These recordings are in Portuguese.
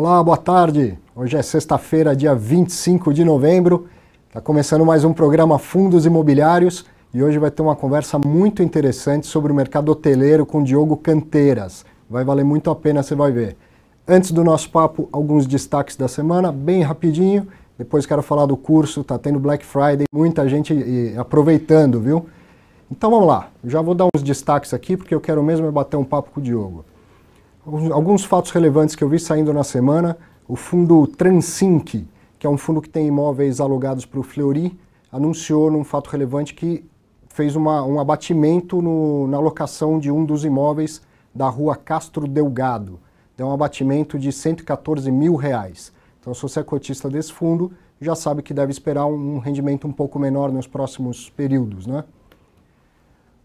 Olá, boa tarde. Hoje é sexta-feira, dia 25 de novembro. Está começando mais um programa Fundos Imobiliários e hoje vai ter uma conversa muito interessante sobre o mercado hoteleiro com Diogo Canteiras. Vai valer muito a pena, você vai ver. Antes do nosso papo, alguns destaques da semana, bem rapidinho. Depois quero falar do curso, tá tendo Black Friday, muita gente aproveitando, viu? Então vamos lá, já vou dar uns destaques aqui porque eu quero mesmo é bater um papo com o Diogo alguns fatos relevantes que eu vi saindo na semana, o fundo Transinc, que é um fundo que tem imóveis alugados para o Fleury, anunciou num fato relevante que fez uma, um abatimento no, na locação de um dos imóveis da rua Castro Delgado. Deu um abatimento de 114 mil reais. Então, se você é cotista desse fundo, já sabe que deve esperar um, rendimento um pouco menor nos próximos períodos. Né?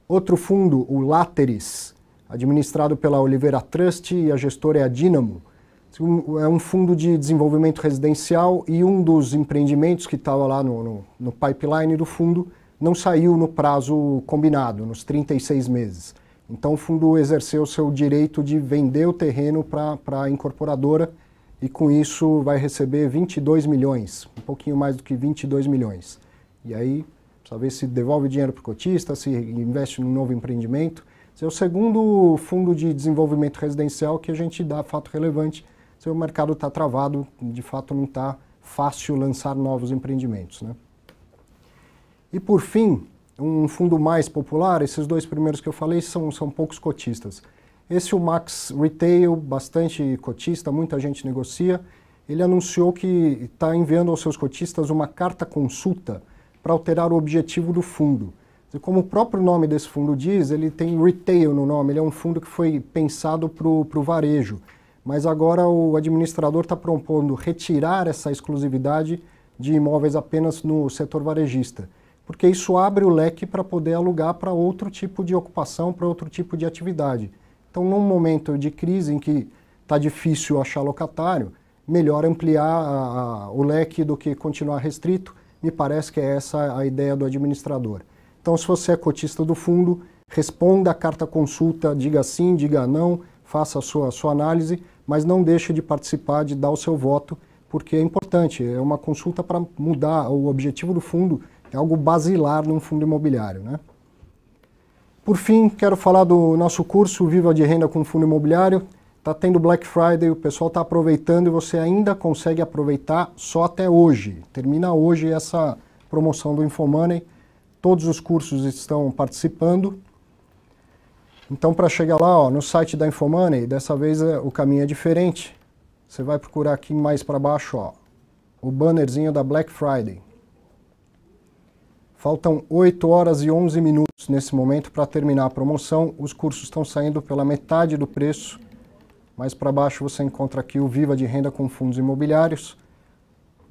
Outro fundo, o Láteres, administrado pela Oliveira Trust e a gestora é a Dynamo. É um fundo de desenvolvimento residencial e um dos empreendimentos que estava lá no, no, no pipeline do fundo não saiu no prazo combinado, nos 36 meses. Então o fundo exerceu seu direito de vender o terreno para a incorporadora e com isso vai receber 22 milhões, um pouquinho mais do que 22 milhões. E aí, precisa ver se devolve dinheiro para o cotista, se investe num novo empreendimento. Esse é o segundo fundo de desenvolvimento residencial que a gente dá fato relevante se o mercado está travado, de fato não está fácil lançar novos empreendimentos. Né? E por fim, um fundo mais popular, esses dois primeiros que eu falei são, são poucos cotistas. Esse o Max Retail, bastante cotista, muita gente negocia. Ele anunciou que está enviando aos seus cotistas uma carta consulta para alterar o objetivo do fundo. Como o próprio nome desse fundo diz, ele tem retail no nome, ele é um fundo que foi pensado para o varejo. Mas agora o administrador está propondo retirar essa exclusividade de imóveis apenas no setor varejista, porque isso abre o leque para poder alugar para outro tipo de ocupação, para outro tipo de atividade. Então, num momento de crise em que está difícil achar locatário, melhor ampliar a, a, o leque do que continuar restrito. Me parece que é essa a ideia do administrador. Então, se você é cotista do fundo, responda a carta consulta, diga sim, diga não, faça a sua, a sua análise, mas não deixe de participar, de dar o seu voto, porque é importante, é uma consulta para mudar o objetivo do fundo, é algo basilar num fundo imobiliário. Né? Por fim, quero falar do nosso curso Viva de Renda com Fundo Imobiliário. Está tendo Black Friday, o pessoal está aproveitando e você ainda consegue aproveitar só até hoje. Termina hoje essa promoção do InfoMoney. Todos os cursos estão participando. Então, para chegar lá, ó, no site da Infomoney, dessa vez é, o caminho é diferente. Você vai procurar aqui mais para baixo ó, o bannerzinho da Black Friday. Faltam 8 horas e 11 minutos nesse momento para terminar a promoção. Os cursos estão saindo pela metade do preço. Mais para baixo você encontra aqui o Viva de Renda com Fundos Imobiliários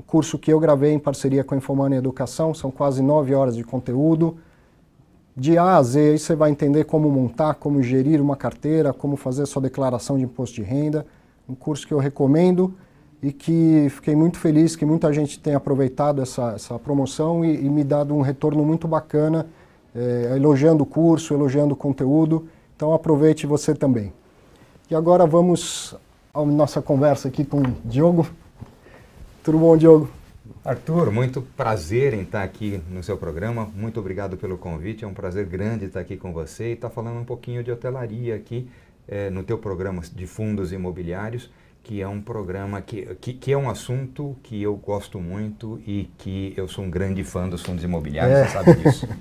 curso que eu gravei em parceria com a Infomani Educação, são quase nove horas de conteúdo. De A a Z, aí você vai entender como montar, como gerir uma carteira, como fazer a sua declaração de imposto de renda. Um curso que eu recomendo e que fiquei muito feliz que muita gente tenha aproveitado essa, essa promoção e, e me dado um retorno muito bacana, eh, elogiando o curso, elogiando o conteúdo. Então aproveite você também. E agora vamos à nossa conversa aqui com o Diogo. Tudo bom, Diogo? Arthur, muito prazer em estar aqui no seu programa. Muito obrigado pelo convite. É um prazer grande estar aqui com você e estar falando um pouquinho de hotelaria aqui é, no teu programa de fundos imobiliários, que é um programa que, que, que, é um assunto que eu gosto muito e que eu sou um grande fã dos fundos imobiliários, é. você sabe disso.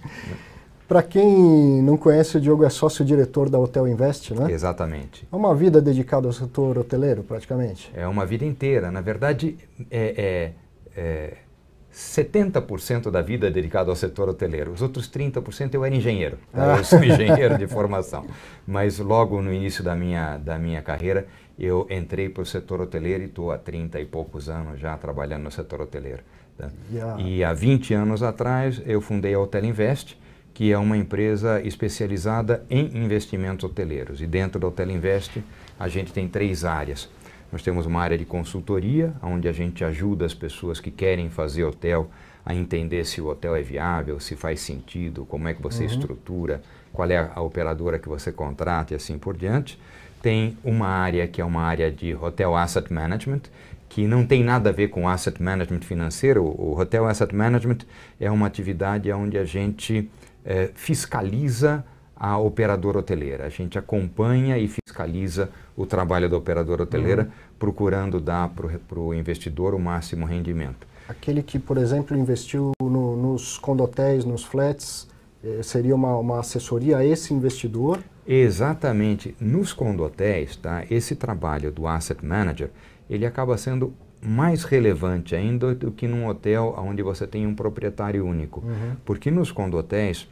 Para quem não conhece, o Diogo é sócio-diretor da Hotel Invest, né? Exatamente. É uma vida dedicada ao setor hoteleiro, praticamente? É uma vida inteira. Na verdade, é, é, é 70% da vida é dedicada ao setor hoteleiro. Os outros 30% eu era engenheiro. Ah. Tá? Eu sou engenheiro de formação. Mas logo no início da minha, da minha carreira, eu entrei para o setor hoteleiro e estou há 30 e poucos anos já trabalhando no setor hoteleiro. Tá? Yeah. E há 20 anos atrás, eu fundei a Hotel Invest, que é uma empresa especializada em investimentos hoteleiros. E dentro da Hotel Invest, a gente tem três áreas. Nós temos uma área de consultoria, onde a gente ajuda as pessoas que querem fazer hotel a entender se o hotel é viável, se faz sentido, como é que você uhum. estrutura, qual é a operadora que você contrata e assim por diante. Tem uma área que é uma área de hotel asset management, que não tem nada a ver com asset management financeiro. O hotel asset management é uma atividade onde a gente é, fiscaliza a operadora hoteleira. A gente acompanha e fiscaliza o trabalho da operadora hoteleira, uhum. procurando dar para o investidor o máximo rendimento. Aquele que, por exemplo, investiu no, nos condotéis, nos flats, eh, seria uma, uma assessoria a esse investidor? Exatamente. Nos condotéis, tá, esse trabalho do asset manager, ele acaba sendo mais relevante ainda do que num hotel onde você tem um proprietário único. Uhum. Porque nos condotéis,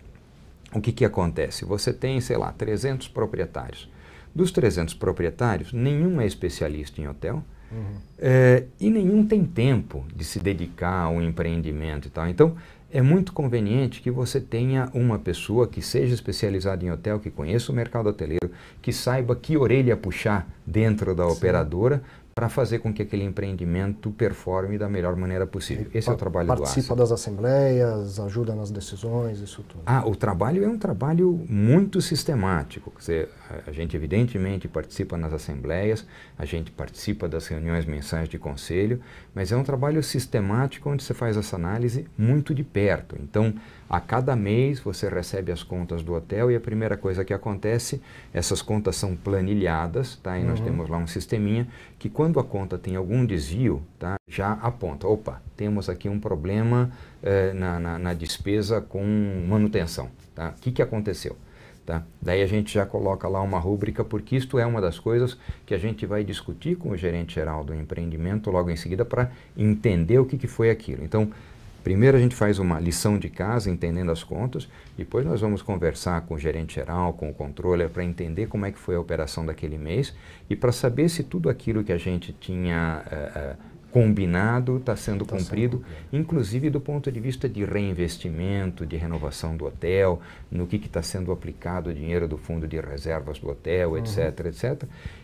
o que, que acontece? Você tem, sei lá, 300 proprietários. Dos 300 proprietários, nenhum é especialista em hotel uhum. é, e nenhum tem tempo de se dedicar ao empreendimento e tal. Então, é muito conveniente que você tenha uma pessoa que seja especializada em hotel, que conheça o mercado hoteleiro, que saiba que orelha puxar dentro da Sim. operadora para fazer com que aquele empreendimento performe da melhor maneira possível. Esse é o trabalho do Participa das assembleias, ajuda nas decisões, isso tudo. Ah, o trabalho é um trabalho muito sistemático. Quer dizer, a gente evidentemente participa nas assembleias, a gente participa das reuniões mensais de conselho, mas é um trabalho sistemático onde você faz essa análise muito de perto. Então, a cada mês você recebe as contas do hotel e a primeira coisa que acontece, essas contas são planilhadas, tá? E uhum. nós temos lá um sisteminha que quando a conta tem algum desvio, tá? Já aponta, opa, temos aqui um problema eh, na, na, na, despesa com manutenção, tá? O que, que aconteceu? Tá? Daí a gente já coloca lá uma rúbrica, porque isto é uma das coisas que a gente vai discutir com o gerente geral do empreendimento logo em seguida para entender o que, que foi aquilo. Então, Primeiro a gente faz uma lição de casa, entendendo as contas, depois nós vamos conversar com o gerente geral, com o controller, para entender como é que foi a operação daquele mês e para saber se tudo aquilo que a gente tinha eh, eh, combinado está sendo tá cumprido, sendo. inclusive do ponto de vista de reinvestimento, de renovação do hotel, no que está sendo aplicado o dinheiro do fundo de reservas do hotel, uhum. etc, etc.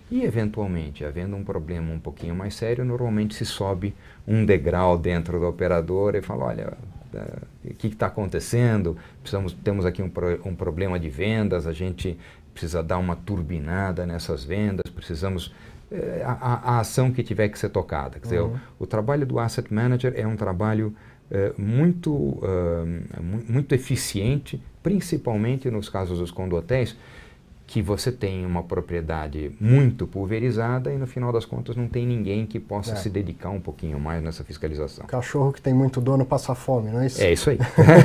E, eventualmente, havendo um problema um pouquinho mais sério, normalmente se sobe um degrau dentro do operador e fala: olha, eh, o que está acontecendo? Precisamos, temos aqui um, um problema de vendas, a gente precisa dar uma turbinada nessas vendas, precisamos eh, a, a, ação que tiver que ser tocada. Quer dizer, uhum. o, o, trabalho do asset manager é um trabalho é, muito, uh, muito eficiente, principalmente nos casos dos condotéis, que você tem uma propriedade muito pulverizada e no final das contas não tem ninguém que possa é. se dedicar um pouquinho mais nessa fiscalização. Cachorro que tem muito dono passa fome, não é isso? É isso aí.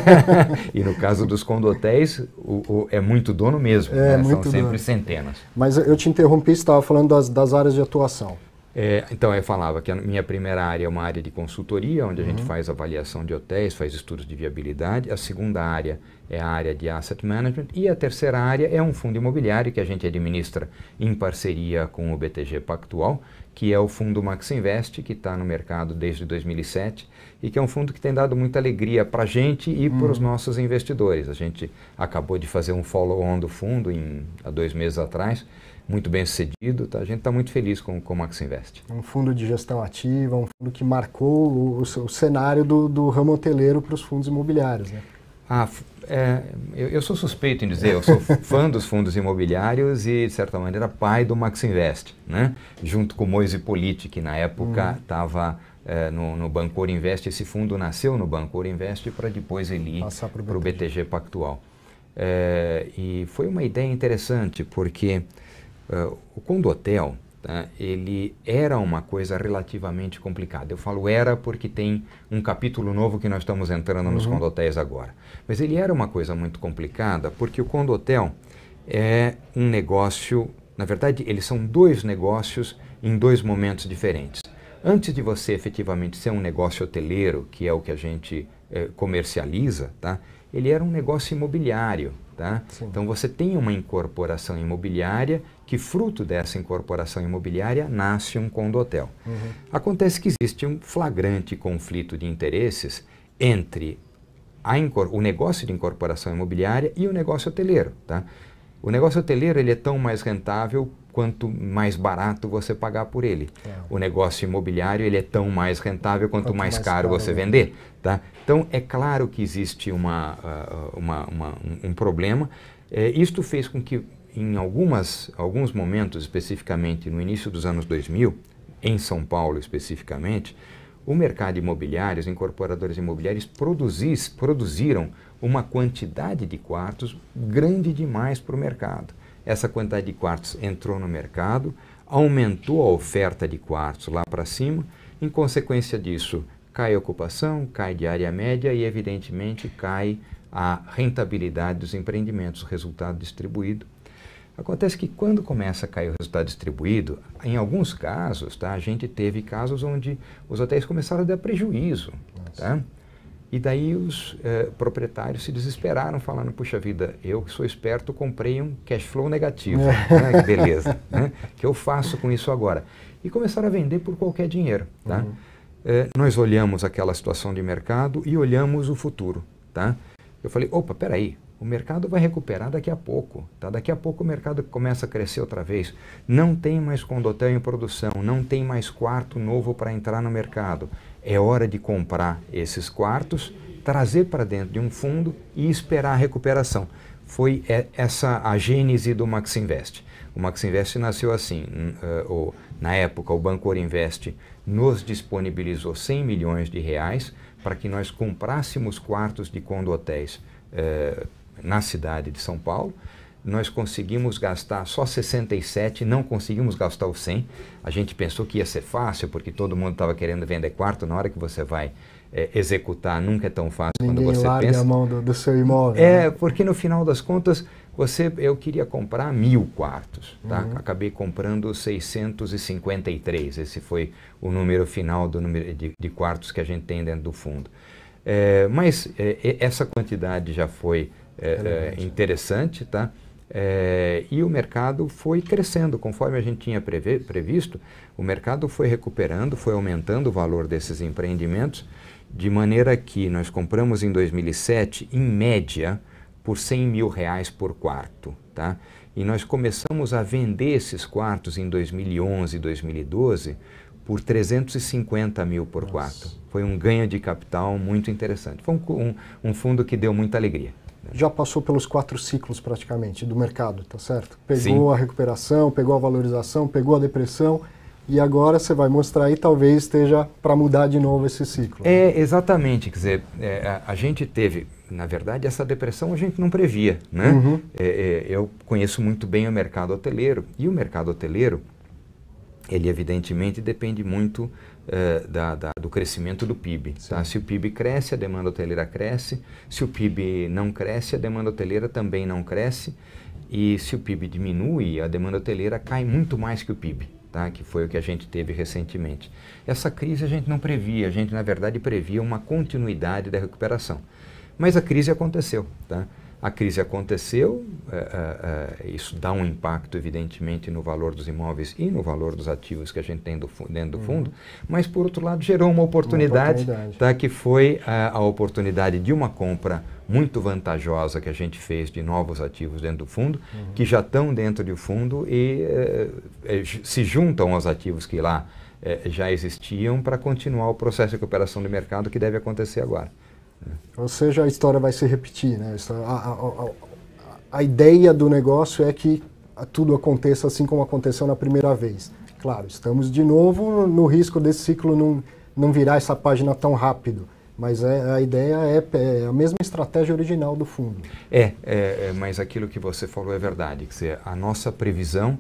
e no caso dos condotéis, o, o, é muito dono mesmo, é, né? são sempre dono. centenas. Mas eu te interrompi, você estava falando das, das áreas de atuação. É, então, eu falava que a minha primeira área é uma área de consultoria, onde a uhum. gente faz avaliação de hotéis, faz estudos de viabilidade. A segunda área é a área de asset management, e a terceira área é um fundo imobiliário que a gente administra em parceria com o BTG Pactual, que é o fundo Max Invest, que está no mercado desde 2007 e que é um fundo que tem dado muita alegria para a gente e uhum. para os nossos investidores. A gente acabou de fazer um follow-on do fundo em, há dois meses atrás, muito bem sucedido. Tá? A gente está muito feliz com, o Max Invest. É um fundo de gestão ativa, um fundo que marcou o, o, o cenário do, do ramo hoteleiro para os fundos imobiliários. Né? Ah, é, eu, eu, sou suspeito em dizer, eu sou fã dos fundos imobiliários e, de certa maneira, pai do Max Invest, né? junto com Moise Politi, que na época estava hum. é, no, no Bancor Invest. Esse fundo nasceu no Bancor Invest para depois ele ir para o BTG. BTG. Pactual. É, e foi uma ideia interessante, porque uh, o Condotel, Tá? ele era uma coisa relativamente complicada. Eu falo era porque tem um capítulo novo que nós estamos entrando nos uhum. condotéis agora. Mas ele era uma coisa muito complicada, porque o Condotel é um negócio, na verdade, eles são dois negócios em dois momentos diferentes. Antes de você efetivamente ser um negócio hoteleiro, que é o que a gente eh, comercializa, tá? ele era um negócio imobiliário. Tá? Então você tem uma incorporação imobiliária que fruto dessa incorporação imobiliária nasce um condotel. Uhum. Acontece que existe um flagrante conflito de interesses entre a o negócio de incorporação imobiliária e o negócio hoteleiro. Tá? O negócio hoteleiro ele é tão mais rentável quanto mais barato você pagar por ele. É. O negócio imobiliário ele é tão mais rentável quanto, quanto mais, mais, caro, caro você é. vender. Tá? Então é claro que existe uma, uh, uma, uma um, um, problema. É, isto fez com que em algumas, alguns momentos, especificamente no início dos anos 2000, em São Paulo especificamente, o mercado imobiliário, os incorporadores imobiliários produzis, produziram uma quantidade de quartos grande demais para o mercado. Essa quantidade de quartos entrou no mercado, aumentou a oferta de quartos lá para cima, em consequência disso, cai a ocupação, cai a área média e, evidentemente, cai a rentabilidade dos empreendimentos, o resultado distribuído, Acontece que quando começa a cair o resultado distribuído, em alguns casos, tá, a gente teve casos onde os hotéis começaram a dar prejuízo. Tá? E daí os eh, proprietários se desesperaram, falando: puxa vida, eu que sou esperto, comprei um cash flow negativo. É. né? Que beleza. Né? que eu faço com isso agora? E começaram a vender por qualquer dinheiro. Tá? Uhum. Eh, nós olhamos aquela situação de mercado e olhamos o futuro. Tá? Eu falei: opa, peraí, o mercado vai recuperar daqui a pouco. Tá? Daqui a pouco o mercado começa a crescer outra vez. Não tem mais condotel em produção, não tem mais quarto novo para entrar no mercado. É hora de comprar esses quartos, trazer para dentro de um fundo e esperar a recuperação. Foi é, essa a gênese do Maxinvest. O Maxinvest nasceu assim. Eh, na época, o Banco Invest nos disponibilizou 100 milhões de reais para que nós comprássemos quartos de condotéis. Eh, na cidade de São Paulo. Nós conseguimos gastar só 67, não conseguimos gastar o 100. A gente pensou que ia ser fácil, porque todo mundo estava querendo vender quarto. Na hora que você vai é, executar, nunca é tão fácil Ninguém quando você larga pensa. a mão do, do seu imóvel. É, né? porque no final das contas, você, eu queria comprar mil quartos, tá? Uhum. Acabei comprando 653. Esse foi o número final do número de, de quartos que a gente tem dentro do fundo. É, mas é, essa quantidade já foi é, é interessante, tá? É, e o mercado foi crescendo, conforme a gente tinha prevê, previsto, o mercado foi recuperando, foi aumentando o valor desses empreendimentos, de maneira que nós compramos em 2007, em média, por 100 mil reais por quarto. Tá? E nós começamos a vender esses quartos em 2011, 2012, por 350 mil por Nossa. quarto. Foi um ganho de capital muito interessante. Foi um, um, um fundo que deu muita alegria já passou pelos quatro ciclos praticamente do mercado, tá certo? Pegou Sim. a recuperação, pegou a valorização, pegou a depressão e agora você vai mostrar e talvez esteja para mudar de novo esse ciclo. Né? É, exatamente. Quer dizer, é, a, a, gente teve, na verdade, essa depressão a gente não previa. Né? Uhum. É, é, eu conheço muito bem o mercado hoteleiro e o mercado hoteleiro, ele evidentemente depende muito uh, da, da, do crescimento do PIB. Tá? Se o PIB cresce, a demanda hoteleira cresce. Se o PIB não cresce, a demanda hoteleira também não cresce. E se o PIB diminui, a demanda hoteleira cai muito mais que o PIB. Tá? que foi o que a gente teve recentemente. Essa crise a gente não previa, a gente na verdade previa uma continuidade da recuperação. Mas a crise aconteceu. Tá? A crise aconteceu, é, é, é, isso dá um impacto, evidentemente, no valor dos imóveis e no valor dos ativos que a gente tem do, dentro do uhum. fundo, mas, por outro lado, gerou uma oportunidade, uma oportunidade. Tá, que foi a, é, a oportunidade de uma compra muito vantajosa que a gente fez de novos ativos dentro do fundo, uhum. que já estão dentro do fundo e é, se juntam aos ativos que lá já existiam para continuar o processo de recuperação de mercado que deve acontecer agora. Ou seja, a história vai se repetir, né? A, a, a, a ideia do negócio é que tudo aconteça assim como aconteceu na primeira vez. Claro, estamos de novo no risco desse ciclo não, não virar essa página tão rápido. Mas é, a ideia é, é, a mesma estratégia original do fundo. É, é, é, mas aquilo que você falou é verdade. Quer dizer, a nossa previsão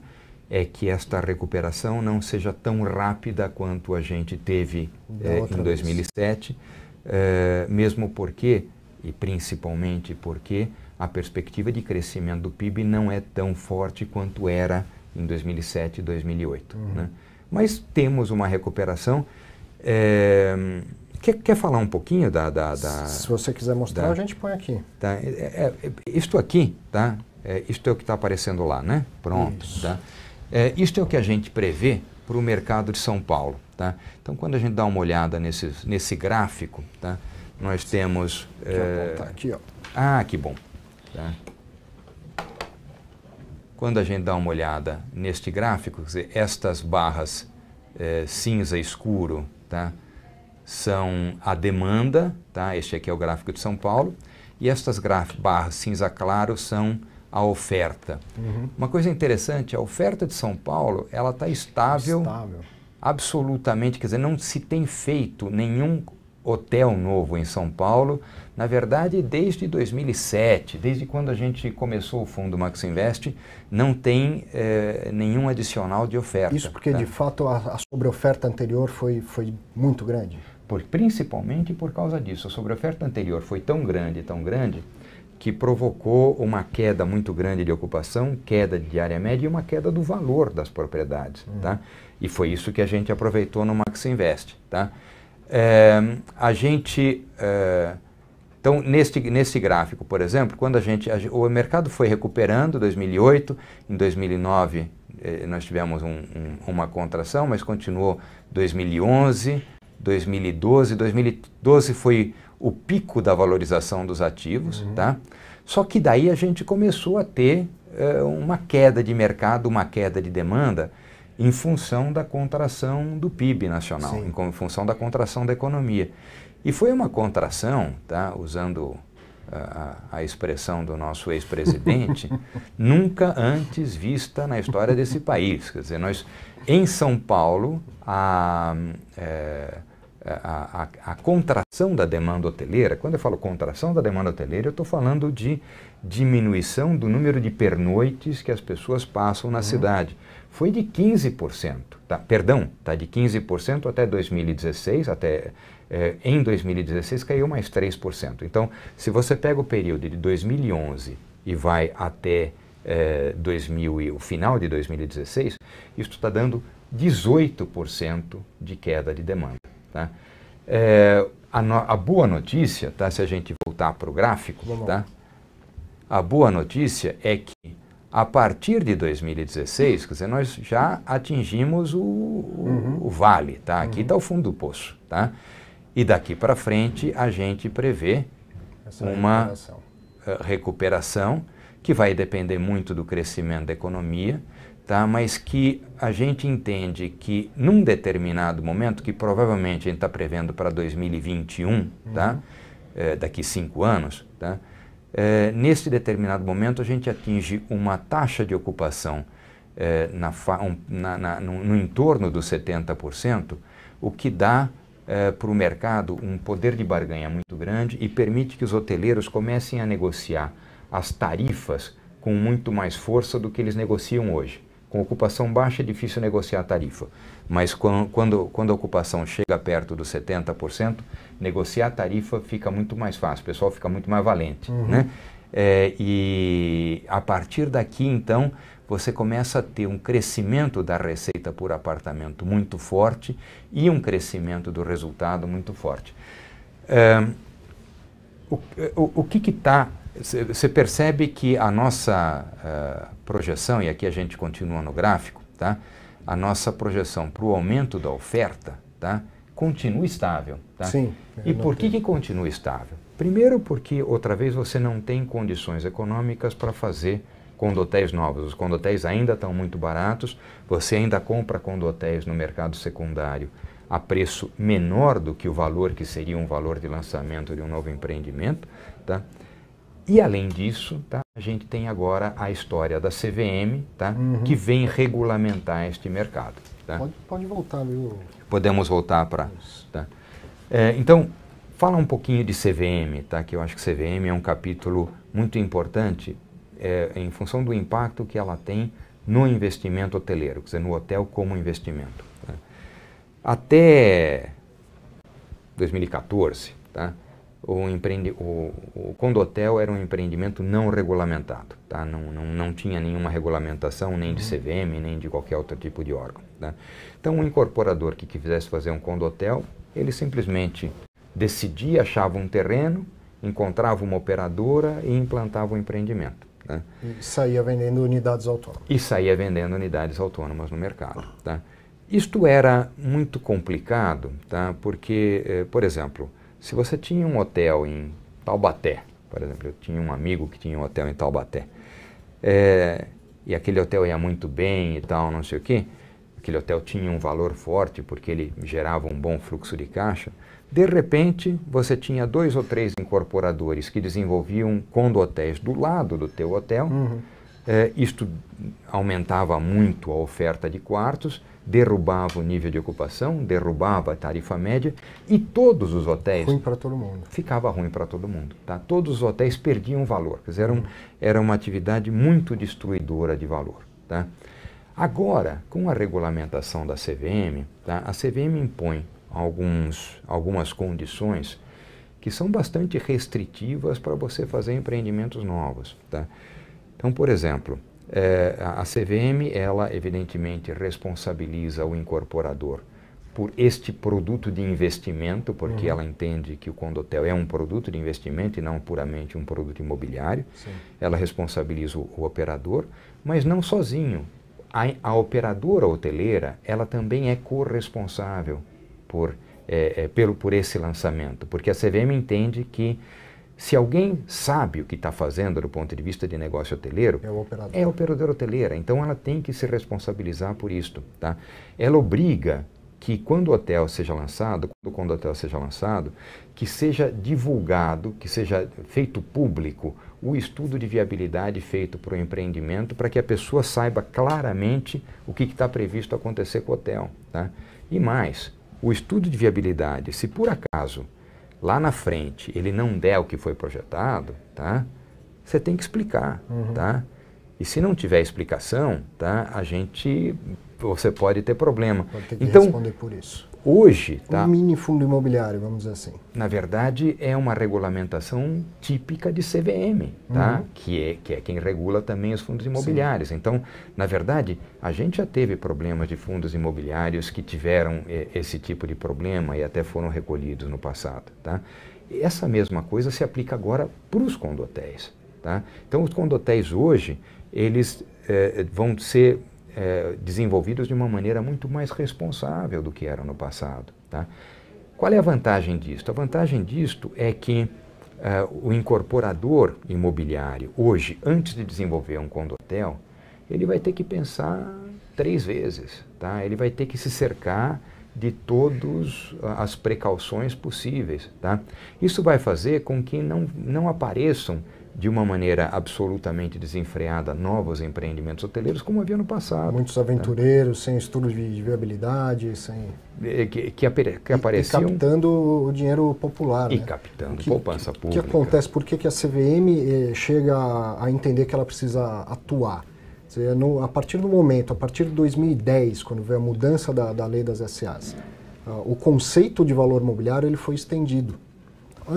é que esta recuperação não seja tão rápida quanto a gente teve é, em 2007. Vez eh, mesmo porque, e principalmente porque, a perspectiva de crescimento do PIB não é tão forte quanto era em 2007 e 2008. Uhum. Né? Mas temos uma recuperação. Eh, quer, quer falar um pouquinho da, da, da Se você quiser mostrar, da, a gente põe aqui. Tá, é, é, é isto aqui, tá? É, isto é o que está aparecendo lá, né? Pronto. Isso. Tá? É, isto é o que a gente prevê para o mercado de São Paulo. Tá? Então, quando a gente dá uma olhada nesse, nesse gráfico, tá? nós temos. É... aqui, ó. Ah, que bom. Tá? Quando a gente dá uma olhada neste gráfico, dizer, estas barras é, cinza escuro tá? são a demanda, tá? este aqui é o gráfico de São Paulo, e estas barras cinza claro são a oferta. Uhum. Uma coisa interessante, a oferta de São Paulo ela está estável, estável absolutamente, quer dizer, não se tem feito nenhum hotel novo em São Paulo, na verdade, desde 2007, desde quando a gente começou o fundo Max Invest, não tem eh, nenhum adicional de oferta. Isso porque, tá? de né? fato, a, a sobreoferta anterior foi, foi muito grande? Por, principalmente por causa disso. A sobreoferta anterior foi tão grande, tão grande, que provocou uma queda muito grande de ocupação, queda de área média e uma queda do valor das propriedades. Hum. Tá? E foi isso que a gente aproveitou no Max Invest. Tá? É, a gente. É, então, neste, nesse gráfico, por exemplo, quando a gente. A, o mercado foi recuperando em 2008, em 2009 eh, é, nós tivemos um, um, uma contração, mas continuou 2011, 2012. 2012 foi o pico da valorização dos ativos, uhum. tá? Só que daí a gente começou a ter eh, uma queda de mercado, uma queda de demanda em função da contração do PIB nacional, Sim. em função da contração da economia. E foi uma contração, tá, usando a, a expressão do nosso ex-presidente, nunca antes vista na história desse país. Quer dizer, nós, em São Paulo, a, é, a, a, a, contração da demanda hoteleira, quando eu falo contração da demanda hoteleira, eu estou falando de diminuição do número de pernoites que as pessoas passam na uhum. cidade foi de 15%. Tá? Perdão, tá de 15% até 2016, até eh, em 2016 caiu mais 3%. Então, se você pega o período de 2011 e vai até eh, 2000 o final de 2016, isso está dando 18% de queda de demanda. Tá? É, a, no, a, boa notícia, tá? se a gente voltar para o gráfico, tá? a boa notícia é que a partir de 2016, quer dizer, nós já atingimos o, uhum. o vale, tá? Aqui está uhum. Tá o fundo do poço, tá? E daqui para frente a gente prevê Essa uma recuperação. Eh, recuperação que vai depender muito do crescimento da economia, tá? Mas que a gente entende que num determinado momento, que provavelmente a gente está prevendo para 2021, tá? uhum. tá? É, daqui cinco anos, tá? É, nesse determinado momento, a gente atinge uma taxa de ocupação é, na, na, na, no, no, entorno dos 70%, o que dá é, para o mercado um poder de barganha muito grande e permite que os hoteleiros comecem a negociar as tarifas com muito mais força do que eles negociam hoje. Com ocupação baixa é difícil negociar a tarifa. Mas quando, quando a ocupação chega perto dos 70%, negociar a tarifa fica muito mais fácil, o pessoal fica muito mais valente. Uhum. Né? É, e a partir daqui, então, você começa a ter um crescimento da receita por apartamento muito forte e um crescimento do resultado muito forte. É, o, o, o, que está. Você percebe que a nossa uh, projeção, e aqui a gente continua no gráfico, tá? a nossa projeção para o aumento da oferta tá, continua estável. Tá? Sim. É e por que, que continua estável? Primeiro, porque outra vez você não tem condições econômicas para fazer condotéis novos. Os condotéis ainda estão muito baratos, você ainda compra condotéis no mercado secundário a preço menor do que o valor que seria um valor de lançamento de um novo empreendimento. Tá? E além disso, tá, a gente tem agora a história da CVM, tá, uhum. que vem regulamentar este mercado. Tá? Pode, pode voltar, meu. Podemos voltar para. Tá. É, então, fala um pouquinho de CVM, tá, que eu acho que CVM é um capítulo muito importante é, em função do impacto que ela tem no investimento hoteleiro, quer dizer, no hotel como investimento. Tá? Até 2014, tá? o, empreende, o, o Condotel era um empreendimento não regulamentado, tá? não, não, não tinha nenhuma regulamentação nem de CVM, uhum. nem de qualquer outro tipo de órgão. Tá? Então, um incorporador que quisesse fazer um Condotel, ele simplesmente decidia, achava um terreno, encontrava uma operadora e implantava o um empreendimento. Tá? E saía vendendo unidades autônomas. E saía vendendo unidades autônomas no mercado. Tá? Isto era muito complicado, tá? porque, eh, por exemplo, se você tinha um hotel em Taubaté, por exemplo, eu tinha um amigo que tinha um hotel em Taubaté, é, e aquele hotel ia muito bem e tal, não sei o quê, aquele hotel tinha um valor forte porque ele gerava um bom fluxo de caixa, de repente você tinha dois ou três incorporadores que desenvolviam condotéis do lado do teu hotel, uhum. é, isto aumentava muito a oferta de quartos, derrubava o nível de ocupação, derrubava a tarifa média e todos os hotéis. Ruim para todo mundo. Ficava ruim para todo mundo. Tá? Todos os hotéis perdiam valor. Quer dizer, era, um, uhum. era uma atividade muito destruidora de valor. Tá? Agora, com a regulamentação da CVM, tá? a CVM impõe alguns, algumas condições que são bastante restritivas para você fazer empreendimentos novos. Tá? Então, por exemplo, é, a CVM, ela evidentemente responsabiliza o incorporador por este produto de investimento, porque uhum. ela entende que o Condotel é um produto de investimento e não puramente um produto imobiliário. Sim. Ela responsabiliza o, o, operador, mas não sozinho. A, a, operadora hoteleira, ela também é corresponsável por, é, é, pelo, por esse lançamento, porque a CVM entende que se alguém sabe o que está fazendo do ponto de vista de negócio hoteleiro, é o operador. É operador hoteleira. Então ela tem que se responsabilizar por isto. Tá? Ela obriga que quando o hotel seja lançado, quando, quando o hotel seja lançado, que seja divulgado, que seja feito público o estudo de viabilidade feito para o empreendimento, para que a pessoa saiba claramente o que está previsto acontecer com o hotel. Tá? E mais, o estudo de viabilidade, se por acaso lá na frente ele não der o que foi projetado, tá? Você tem que explicar, uhum. tá? E se não tiver explicação, tá? A gente, você pode ter problema. Pode ter que então, responder por isso. Hoje, tá? Um mini fundo imobiliário, vamos dizer assim. Na verdade, é uma regulamentação típica de CVM, tá? Uhum. Que, é, que é quem regula também os fundos imobiliários. Sim. Então, na verdade, a gente já teve problemas de fundos imobiliários que tiveram é, esse tipo de problema e até foram recolhidos no passado, tá? E essa mesma coisa se aplica agora para os condotéis, tá? Então, os condotéis hoje, eles é, vão ser é, desenvolvidos de uma maneira muito mais responsável do que eram no passado. Tá? Qual é a vantagem disto? A vantagem disto é que uh, o incorporador imobiliário, hoje, antes de desenvolver um condotel, ele vai ter que pensar três vezes. Tá? Ele vai ter que se cercar de todas as precauções possíveis. Tá? Isso vai fazer com que não, não apareçam de uma maneira absolutamente desenfreada novos empreendimentos hoteleiros, como havia no passado. Muitos né? aventureiros né? sem estudos de viabilidade, sem... É, que, que, que apareciam... E, e captando o dinheiro popular. E né? captando que, poupança pública. O que acontece? Por que, que a CVM eh, chega a, a entender que ela precisa atuar? no, a partir do momento, a partir de 2010, quando veio a mudança da, da lei das SAs, uh, ah, o conceito de valor mobiliário ele foi estendido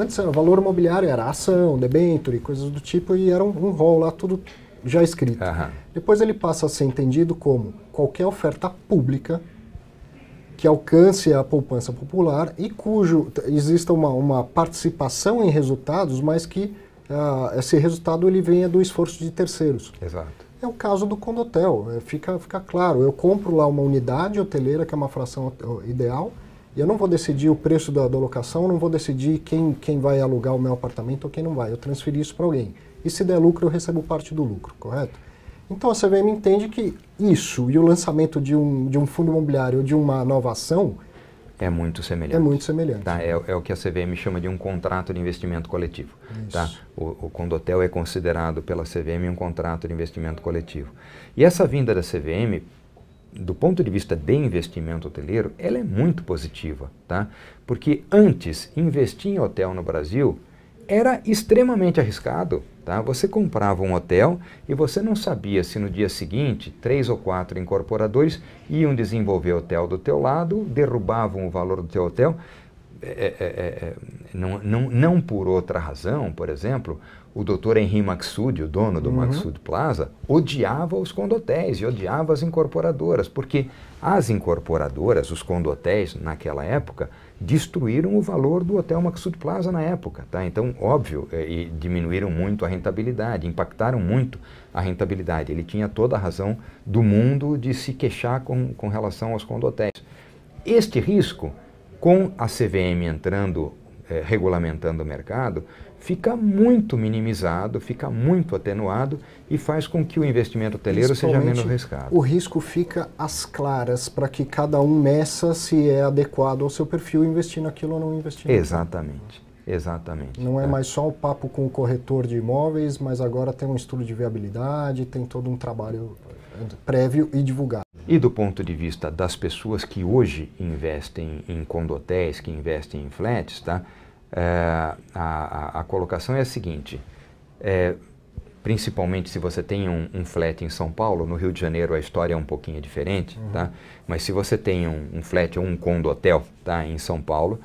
antes era valor imobiliário, era ação, debenture, coisas do tipo, e era um, um rol lá, tudo já escrito. Uhum. Depois ele passa a ser entendido como qualquer oferta pública que alcance a poupança popular e cujo exista uma, uma participação em resultados, mas que uh, esse resultado ele venha do esforço de terceiros. Exato. É o caso do Condotel, é, fica, fica claro. Eu compro lá uma unidade hoteleira, que é uma fração ideal, e eu não vou decidir o preço da, da locação, não vou decidir quem, quem vai alugar o meu apartamento ou quem não vai. Eu transferi isso para alguém. E se der lucro, eu recebo parte do lucro, correto? Então a CVM entende que isso e o lançamento de um, de um fundo imobiliário ou de uma nova ação é muito semelhante. É muito semelhante. Tá? É, é, o que a CVM chama de um contrato de investimento coletivo. Tá? Isso. Tá? O, o Condotel é considerado pela CVM um contrato de investimento coletivo. E essa vinda da CVM do ponto de vista de investimento hoteleiro, ela é muito positiva, tá? Porque antes, investir em hotel no Brasil era extremamente arriscado, tá? Você comprava um hotel e você não sabia se no dia seguinte três ou quatro incorporadores iam desenvolver hotel do teu lado, derrubavam o valor do teu hotel. É, é, é, é não, não, não por outra razão, por exemplo, o doutor Henri Maxud, o dono do uhum. Maxud Plaza, odiava os condotéis e odiava as incorporadoras, porque as incorporadoras, os condotéis naquela época, destruíram o valor do Hotel Maxud Plaza na época. Tá? Então, óbvio, é, e diminuíram muito a rentabilidade, impactaram muito a rentabilidade. Ele tinha toda a razão do mundo de se queixar com, com relação aos condotéis. Este risco, com a CVM entrando, é, regulamentando o mercado, fica muito minimizado, fica muito atenuado e faz com que o investimento hoteleiro seja menos arriscado. O risco fica às claras para que cada um meça se é adequado ao seu perfil investir naquilo ou não investir. Exatamente. Exatamente. Não é, é mais só o papo com o corretor de imóveis, mas agora tem um estudo de viabilidade, tem todo um trabalho eh, prévio e divulgado. E do ponto de vista das pessoas que hoje investem em condotéis, que investem em flats, tá? é, a, a, colocação é a seguinte: é, principalmente se você tem um, um, flat em São Paulo, no Rio de Janeiro a história é um pouquinho diferente, uhum. tá? Mas se você tem um, um flat ou um condo hotel, tá, em São Paulo,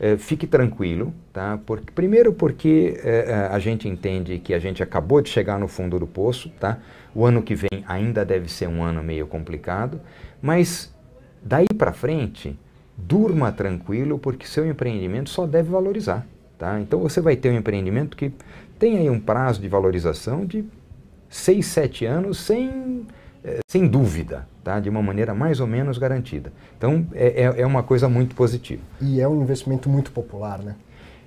é, fique tranquilo, tá? Porque, primeiro porque é, é, a gente entende que a gente acabou de chegar no fundo do poço, tá? O ano que vem ainda deve ser um ano meio complicado, mas daí para frente durma tranquilo, porque seu empreendimento só deve valorizar. Tá? Então você vai ter um empreendimento que tem aí um prazo de valorização de 6, 7 anos sem, eh, sem dúvida, tá? de uma maneira mais ou menos garantida. Então é, é, é uma coisa muito positiva. E é um investimento muito popular, né?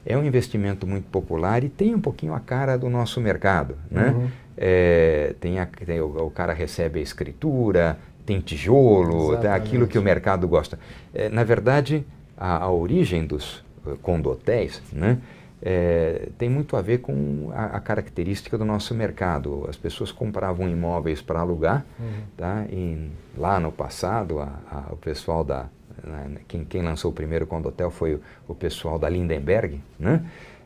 É um investimento muito popular e tem um pouquinho a cara do nosso mercado. Né? Uhum. É, tem, a, tem o, o, cara recebe a escritura, tem tijolo, Exatamente. aquilo que o mercado gosta. É, na verdade, a, a origem dos eh, condotéis né, é, tem muito a ver com a, a, característica do nosso mercado. As pessoas compravam imóveis para alugar, uhum. tá? e lá no passado, a, a, o pessoal da. Né, quem, quem, lançou o primeiro condotel foi o, o pessoal da Lindenberg, né?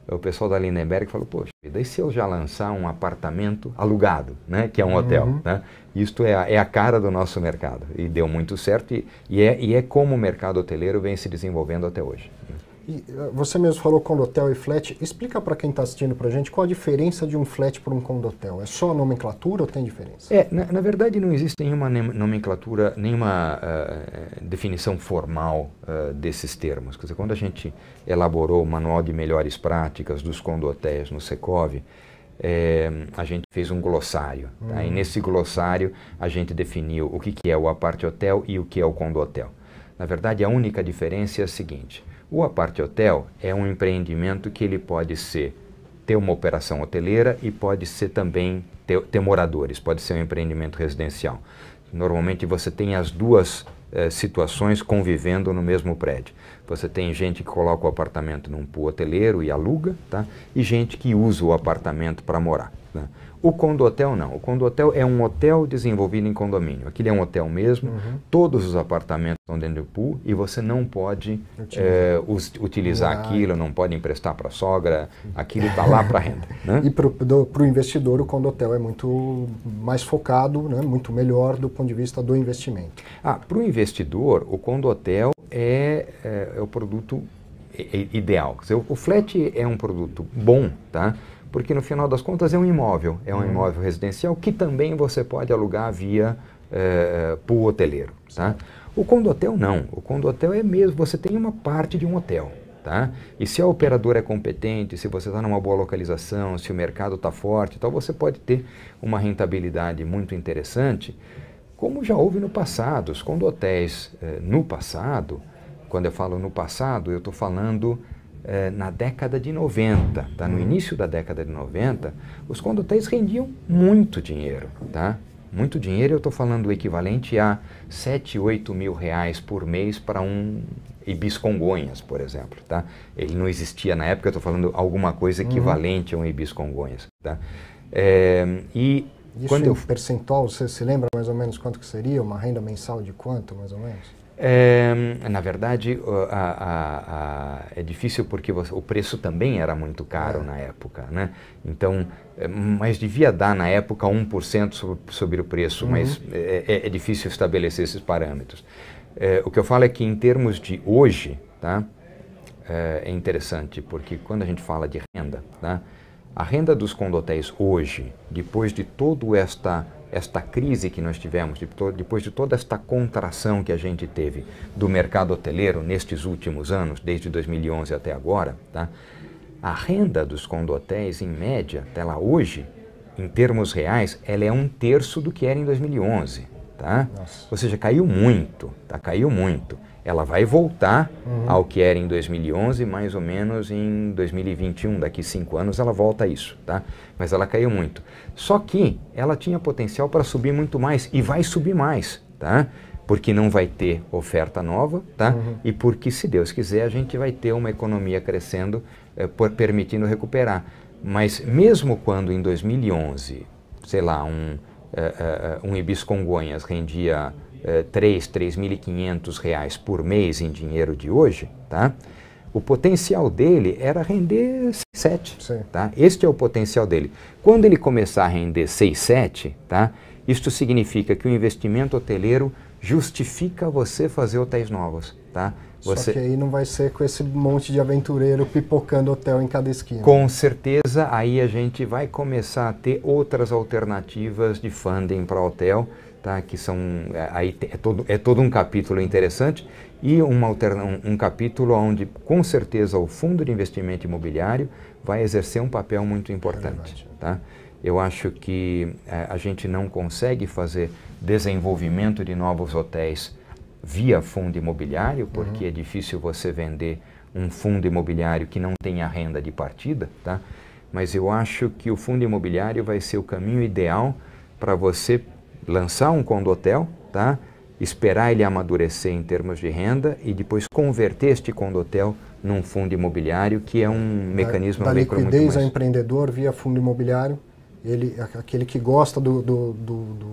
o pessoal da Lindenberg falou, poxa, daí se eu já lançar um apartamento alugado, né, que é um hotel, uhum. né? Isto é a, é a cara do nosso mercado e deu muito certo e, e, é, e é como o mercado hoteleiro vem se desenvolvendo até hoje. E eh, você mesmo falou condotel e flat. Explica para quem está assistindo para a gente qual a diferença de um flat para um condotel. É só a nomenclatura ou tem diferença? É, na, na verdade não existe nenhuma nomenclatura, nenhuma uh, definição formal uh, desses termos. Quer dizer, quando a gente elaborou o Manual de Melhores Práticas dos Condotéis no Secov, é, a gente fez um glossário. Uhum. E hum. nesse glossário a gente definiu o que, que é o aparte hotel e o que é o condotel. Na verdade, a única diferença é a seguinte o Aparte Hotel é um empreendimento que ele pode ser ter uma operação hoteleira e pode ser também ter, ter moradores, pode ser um empreendimento residencial. Normalmente você tem as duas eh, situações convivendo no mesmo prédio. Você tem gente que coloca o apartamento num pool hoteleiro e aluga, tá? e gente que usa o apartamento para morar. Né? O condotel não. O condotel é um hotel desenvolvido em condomínio. Aquilo é um hotel mesmo. Uhum. Todos os apartamentos estão dentro do pool e você não pode utilizar, é, us, utilizar ah, aquilo, não pode emprestar para a sogra. Aquilo está lá para renda. Né? E para o investidor, o condotel é muito mais focado, né? muito melhor do ponto de vista do investimento. Ah, para o investidor, o condotel é, é, é o produto ideal. Dizer, o flat é um produto bom, tá? porque no final das contas é um imóvel, é um uhum. imóvel residencial que também você pode alugar via é, eh, pool hoteleiro, tá? O condotel não, o condotel é mesmo, você tem uma parte de um hotel, tá? E se a operadora é competente, se você está numa boa localização, se o mercado está forte, então você pode ter uma rentabilidade muito interessante, como já houve no passado, os condotéis eh, no passado, quando eu falo no passado, eu estou falando eh, na década de 90, tá? no início da década de 90, os condutéis rendiam muito dinheiro. Tá? Muito dinheiro, eu estou falando o equivalente a 7, 8 mil reais por mês para um ibis congonhas, por exemplo. Tá? Ele não existia na época, eu estou falando alguma coisa uhum. equivalente uhum. a um ibis congonhas. Tá? É, e isso quando eu... percentual, você se lembra mais ou menos quanto que seria? Uma renda mensal de quanto, mais ou menos? É, na verdade, a, a, a, é difícil porque o preço também era muito caro é. na época, né? Então, eh, mas devia dar na época 1% sobre, sobre o preço, uhum. mas é, é, é, difícil estabelecer esses parâmetros. Eh, o que eu falo é que em termos de hoje, tá? É interessante porque quando a gente fala de renda, tá? A renda dos condotéis hoje, depois de toda esta esta crise que nós tivemos, depois de toda esta contração que a gente teve do mercado hoteleiro nestes últimos anos, desde 2011 até agora, tá? a renda dos condotéis, em média, até lá hoje, em termos reais, ela é um terço do que era em 2011. Tá? Ou seja, caiu muito, tá? caiu muito ela vai voltar uhum. ao que era em 2011, mais ou menos em 2021, daqui cinco anos ela volta a isso, tá? Mas ela caiu muito. Só que ela tinha potencial para subir muito mais e vai subir mais, tá? Porque não vai ter oferta nova, tá? Uhum. E porque, se Deus quiser, a gente vai ter uma economia crescendo, eh, por, permitindo recuperar. Mas mesmo quando em 2011, sei lá, um, eh, eh, um ibis congonhas rendia eh, 3, 3.500 reais por mês em dinheiro de hoje, tá? O potencial dele era render 7, tá? Este é o potencial dele. Quando ele começar a render 6, 7, tá? Isto significa que o investimento hoteleiro justifica você fazer hotéis novos, tá? Você... Só que aí não vai ser com esse monte de aventureiro pipocando hotel em cada esquina. Com certeza, aí a gente vai começar a ter outras alternativas de funding para hotel tá? que são é, aí é todo, é todo um capítulo interessante e uma alterna, um, um capítulo onde com certeza o fundo de investimento imobiliário vai exercer um papel muito importante. É tá? Eu acho que a, é, a gente não consegue fazer desenvolvimento de novos hotéis via fundo imobiliário, porque uhum. é difícil você vender um fundo imobiliário que não tenha renda de partida, tá? Mas eu acho que o fundo imobiliário vai ser o caminho ideal para você lançar um condotel, tá? esperar ele amadurecer em termos de renda e depois converter este condotel num fundo imobiliário, que é um mecanismo da, da micro liquidez muito mais... ao empreendedor via fundo imobiliário, ele, aquele que gosta do, do, do, do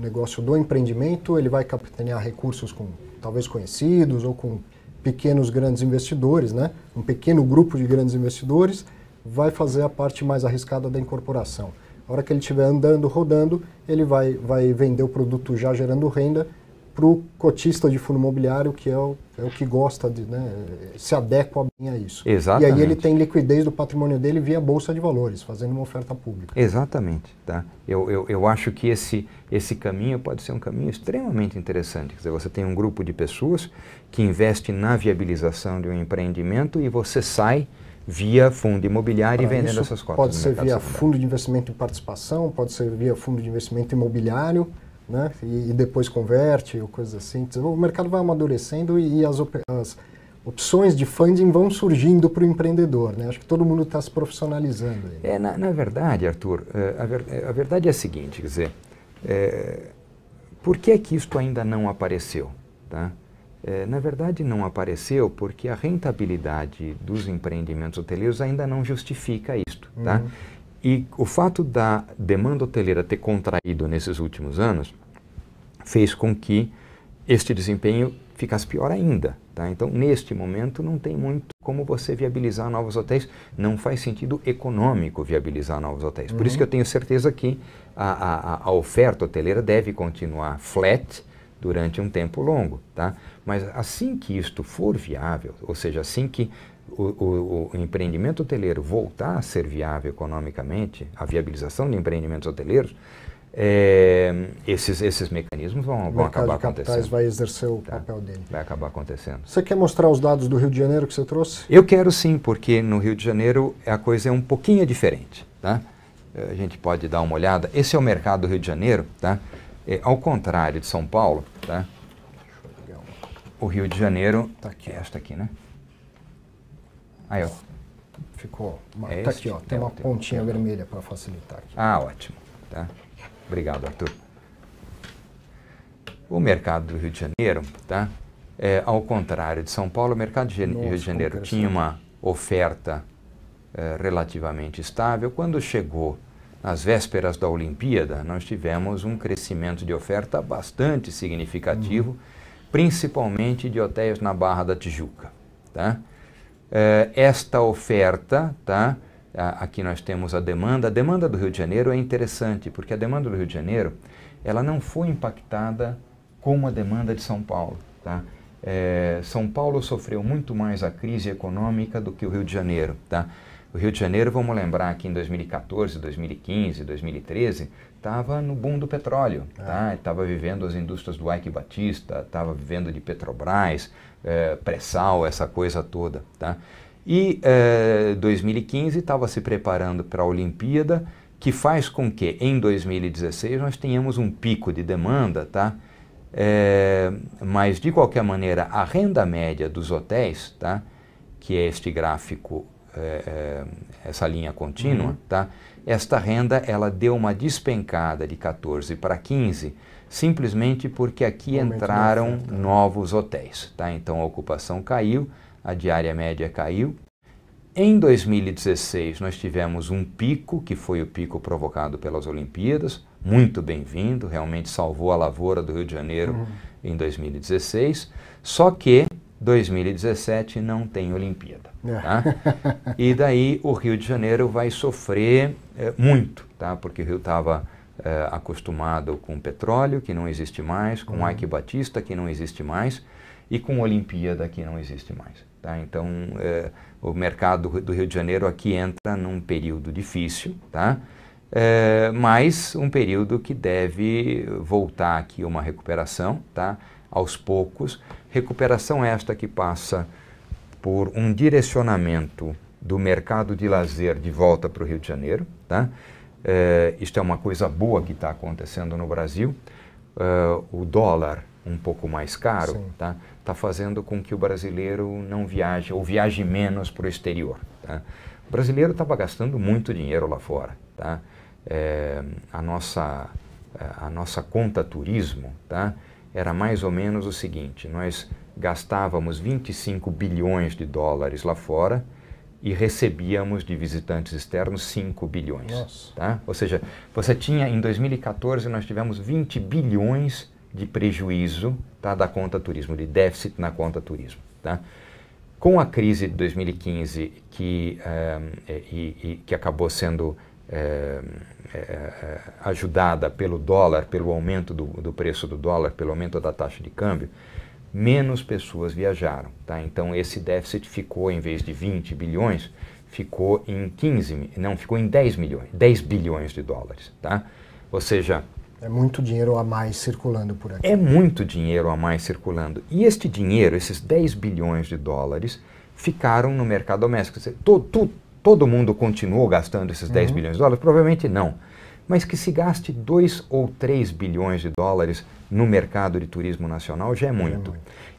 negócio do empreendimento, ele vai capitanear recursos com talvez conhecidos ou com pequenos grandes investidores, né? um pequeno grupo de grandes investidores, vai fazer a parte mais arriscada da incorporação. A hora que ele estiver andando, rodando, ele vai, vai vender o produto já gerando renda para o cotista de fundo imobiliário, que é o, é o que gosta, de, né, se adequa bem a isso. Exatamente. E aí ele tem liquidez do patrimônio dele via Bolsa de Valores, fazendo uma oferta pública. Exatamente. Tá? Eu, eu, eu acho que esse, esse caminho pode ser um caminho extremamente interessante. Quer dizer, você tem um grupo de pessoas que investe na viabilização de um empreendimento e você sai via fundo imobiliário Para e vendendo essas cotas. Pode ser via secundário. fundo de investimento em participação, pode ser via fundo de investimento imobiliário, né? e, e depois converte ou coisas assim. Então, o mercado vai amadurecendo e, e as, as opções de funding vão surgindo para o empreendedor. Né? Acho que todo mundo está se profissionalizando. Aí. É, na, na verdade, Arthur, eh, a, ver, eh, a, verdade é a seguinte, quer dizer, é, por que é que isto ainda não apareceu? Tá? É, na verdade não apareceu porque a rentabilidade dos empreendimentos hoteleiros ainda não justifica isto. Tá? Uhum. Tá? E o fato da demanda hoteleira ter contraído nesses últimos anos fez com que este desempenho ficasse pior ainda. Tá? Então, neste momento, não tem muito como você viabilizar novos hotéis. Não faz sentido econômico viabilizar novos hotéis. Por uhum. isso que eu tenho certeza que a, a, a oferta hoteleira deve continuar flat durante um tempo longo. Tá? Mas assim que isto for viável, ou seja, assim que o, o, o empreendimento hoteleiro voltar a ser viável economicamente, a viabilização de empreendimentos hoteleiros, é, esses, esses mecanismos vão, vão acabar de capitais capital vai exercer o tá? papel dele. Vai acabar acontecendo. Você quer mostrar os dados do Rio de Janeiro que você trouxe? Eu quero sim, porque no Rio de Janeiro a coisa é um pouquinho diferente. Tá? É, a gente pode dar uma olhada. Esse é o mercado do Rio de Janeiro. Tá? É, ao contrário de São Paulo, tá? o Rio de Janeiro. Tá aqui. É esta aqui, né? Aí, ó. Ficou. Uma, é tá este? aqui, ó. Tem é, uma tem pontinha um... Tá. vermelha para facilitar aqui. Ah, ótimo. Tá. Obrigado, Arthur. O mercado do Rio de Janeiro, tá? É, ao contrário de São Paulo, o mercado do Rio de Janeiro tinha uma oferta é, relativamente estável. Quando chegou nas vésperas da Olimpíada, nós tivemos um crescimento de oferta bastante significativo. Uhum principalmente de hotéis na Barra da Tijuca. Tá? É, esta oferta, tá? aqui nós temos a demanda. A demanda do Rio de Janeiro é interessante, porque a demanda do Rio de Janeiro ela não foi impactada como a demanda de São Paulo. Tá? É, São Paulo sofreu muito mais a crise econômica do que o Rio de Janeiro. Tá? O Rio de Janeiro, vamos lembrar aqui em 2014, 2015, 2013, estava no boom do petróleo, estava ah. tá? vivendo as indústrias do Ike Batista, estava vivendo de Petrobras, é, pré-sal, essa coisa toda. Tá? E é, 2015 estava se preparando para a Olimpíada, que faz com que em 2016 nós tenhamos um pico de demanda, tá? É, mas de qualquer maneira a renda média dos hotéis, tá? Que é este gráfico é, é, essa linha contínua, uhum. tá? esta renda ela deu uma despencada de 14 para 15, simplesmente porque aqui entraram novos hotéis. Tá? Então a ocupação caiu, a diária média caiu. Em 2016 nós tivemos um pico, que foi o pico provocado pelas Olimpíadas, muito bem-vindo, realmente salvou a lavoura do Rio de Janeiro uhum. em 2016, só que 2017 não tem Olimpíada. É. Tá? e daí o Rio de Janeiro vai sofrer é, muito, tá? porque o Rio estava é, acostumado com petróleo, que não existe mais, com uhum. Ike Batista, que não existe mais, e com Olimpíada, que não existe mais. Tá? Então, é, o mercado do Rio de Janeiro aqui entra num período difícil, tá? É, mas um período que deve voltar aqui uma recuperação, tá? aos poucos. Recuperação esta que passa por um direcionamento do mercado de lazer de volta para o Rio de Janeiro. Tá? É, isto é uma coisa boa que está acontecendo no Brasil. Uh, o dólar um pouco mais caro está tá fazendo com que o brasileiro não viaje ou viaje menos para o exterior. Tá? O brasileiro estava gastando muito dinheiro lá fora. Tá? É, a, nossa, a nossa conta turismo tá? era mais ou menos o seguinte: nós gastávamos 25 bilhões de dólares lá fora e recebíamos de visitantes externos 5 bilhões. Tá? Ou seja, você tinha em 2014 nós tivemos 20 bilhões de prejuízo tá, da conta turismo, de déficit na conta turismo. Tá? Com a crise de 2015 que, eh, eh, e, e, que acabou sendo eh, ajudada pelo dólar, pelo aumento do, do preço do dólar, pelo aumento da taxa de câmbio, menos pessoas viajaram. Tá? Então esse déficit ficou, em vez de 20 bilhões, ficou em 15, não, ficou em 10 milhões, 10 bilhões de dólares. Tá? Ou seja. É muito dinheiro a mais circulando por aqui. É muito dinheiro a mais circulando. E este dinheiro, esses 10 bilhões de dólares, ficaram no mercado doméstico. Todo, todo mundo continuou gastando esses 10 uhum. bilhões de dólares? Provavelmente não. Mas que se gaste 2 ou 3 bilhões de dólares no mercado de turismo nacional já é, é muito.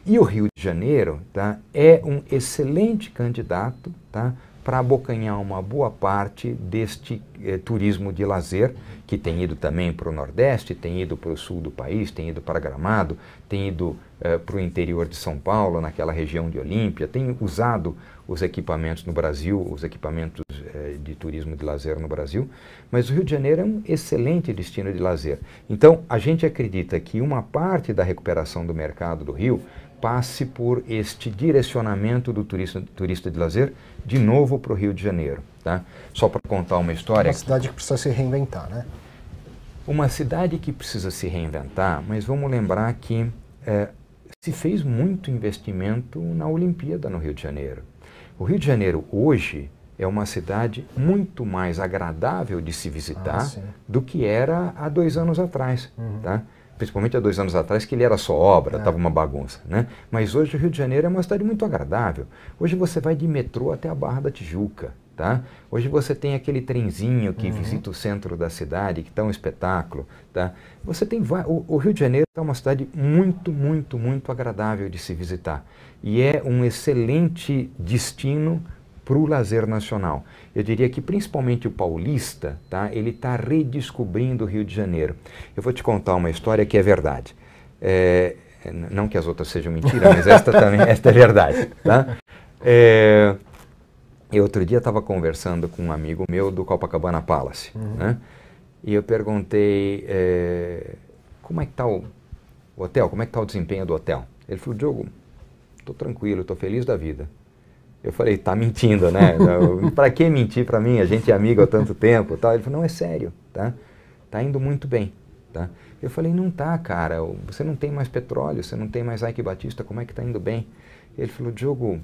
E o Rio de Janeiro tá, é um excelente candidato tá, para abocanhar uma boa parte deste eh, turismo de lazer, que tem ido também para o Nordeste, tem ido para o Sul do país, tem ido para Gramado, tem ido eh, para o interior de São Paulo, naquela região de Olímpia, tem usado os equipamentos no Brasil, os equipamentos eh, de turismo de lazer no Brasil, mas o Rio de Janeiro é um excelente destino de lazer. Então, a gente acredita que uma parte da recuperação do mercado do Rio passe por este direcionamento do turista, turista de lazer de novo para o Rio de Janeiro. Tá? Só para contar uma história. Uma cidade que precisa se reinventar, né? Uma cidade que precisa se reinventar, mas vamos lembrar que é, se fez muito investimento na Olimpíada no Rio de Janeiro. O Rio de Janeiro hoje é uma cidade muito mais agradável de se visitar ah, do que era há dois anos atrás, uhum. tá? Principalmente há dois anos atrás, que ele era só obra, estava é. uma bagunça, né? Mas hoje o Rio de Janeiro é uma cidade muito agradável. Hoje você vai de metrô até a Barra da Tijuca. Tá? Hoje você tem aquele trenzinho que uhum. visita o centro da cidade, que está um espetáculo. Tá? Você tem o, o Rio de Janeiro é uma cidade muito, muito, muito agradável de se visitar. E é um excelente destino para o lazer nacional. Eu diria que principalmente o paulista, tá? ele está redescobrindo o Rio de Janeiro. Eu vou te contar uma história que é verdade. É, não que as outras sejam mentiras, mas esta também esta é verdade. Tá? É, e outro dia estava conversando com um amigo meu do Copacabana Palace, uhum. né? E eu perguntei é, como é que está o hotel, como é que está o desempenho do hotel. Ele falou, Diogo, estou tranquilo, estou feliz da vida. Eu falei, tá mentindo, né? para que mentir para mim? A gente é amigo há tanto tempo, tal. Ele falou, não é sério, tá? Tá indo muito bem, tá? Eu falei, não tá, cara. Você não tem mais petróleo, você não tem mais Ike Batista. Como é que está indo bem? Ele falou, Diogo,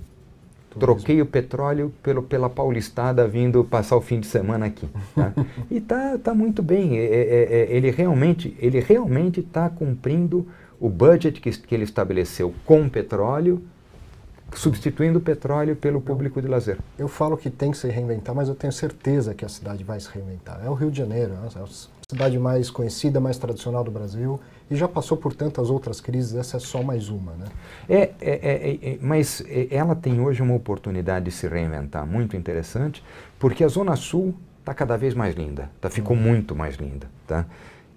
Troquei o petróleo pelo, pela paulistada vindo passar o fim de semana aqui. Tá? e tá, tá muito bem. É, é, é, é ele realmente ele realmente está cumprindo o budget que, que ele estabeleceu com petróleo, substituindo o petróleo pelo público de lazer. Eu falo que tem que se reinventar, mas eu tenho certeza que a cidade vai se reinventar. É o Rio de Janeiro, é, é cidade mais conhecida, mais tradicional do Brasil e já passou por tantas outras crises, essa é só mais uma, né? É, é, é, é, é mas é, ela tem hoje uma oportunidade de se reinventar muito interessante, porque a Zona Sul está cada vez mais linda, tá, ficou uhum. muito mais linda, tá?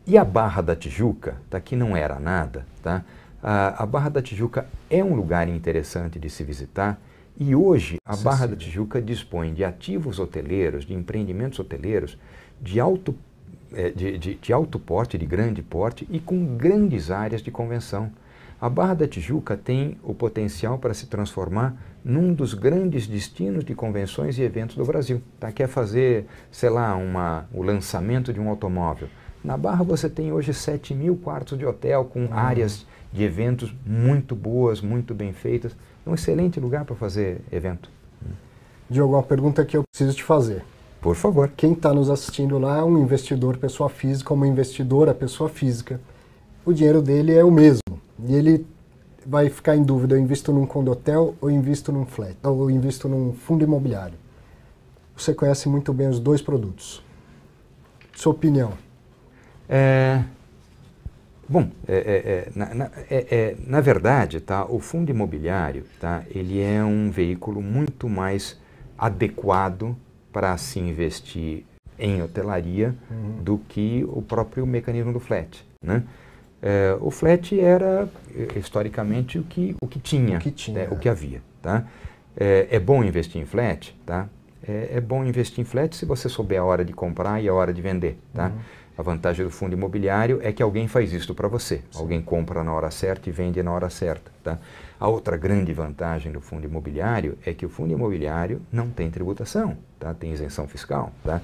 E a Barra da Tijuca, tá, que não era nada, tá? A, a Barra da Tijuca é um lugar interessante de se visitar, e hoje a Barra da Tijuca dispõe de ativos hoteleiros, de empreendimentos hoteleiros de alto é, de, de, de alto porte, de grande porte e com grandes áreas de convenção. A Barra da Tijuca tem o potencial para se transformar num dos grandes destinos de convenções e eventos do Brasil. Tá? Quer fazer, sei lá, uma, o lançamento de um automóvel. Na Barra você tem hoje 7 mil quartos de hotel com ah. áreas de eventos muito boas, muito bem feitas. É um excelente lugar para fazer evento. Diogo, uma pergunta que eu preciso te fazer. Por favor. Quem está nos assistindo lá é um investidor pessoa física, uma investidora pessoa física. O dinheiro dele é o mesmo. E ele vai ficar em dúvida, eu invisto num condotel ou invisto num flat, ou invisto num fundo imobiliário. Você conhece muito bem os dois produtos. Sua opinião? É, Bom, é, é, é na, na, é, é, na, verdade, tá, o fundo imobiliário, tá, ele é um veículo muito mais adequado para se investir em hotelaria uhum. do que o próprio mecanismo do flat. Né? É, o flat era, eh, historicamente, o que, o que tinha, o que, tinha. Né, o que havia. Tá? É, é, bom investir em flat? Tá? É, é, bom investir em flat se você souber a hora de comprar e a hora de vender. Tá? Uhum. A vantagem do fundo imobiliário é que alguém faz isso para você. Sim. Alguém compra na hora certa e vende na hora certa. Tá? A outra grande vantagem do fundo imobiliário é que o fundo imobiliário não tem tributação, tá? tem isenção fiscal. Tá?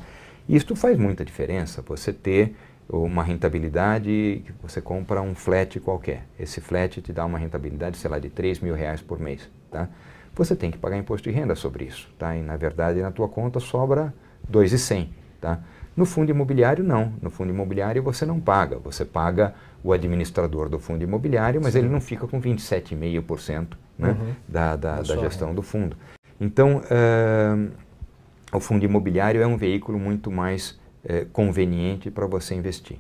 Isto faz muita diferença, você ter uma rentabilidade que você compra um flat qualquer. Esse flat te dá uma rentabilidade, sei lá, de 3 mil reais por mês. Tá? Você tem que pagar imposto de renda sobre isso. Tá? E, na verdade, na tua conta sobra 2,100. Tá? No fundo imobiliário, não. No fundo imobiliário você não paga. Você paga o administrador do fundo imobiliário, mas Sim. ele não fica com 27,5% né, uhum. da, da, da gestão do fundo. Então, uh, o fundo imobiliário é um veículo muito mais uh, conveniente para você investir.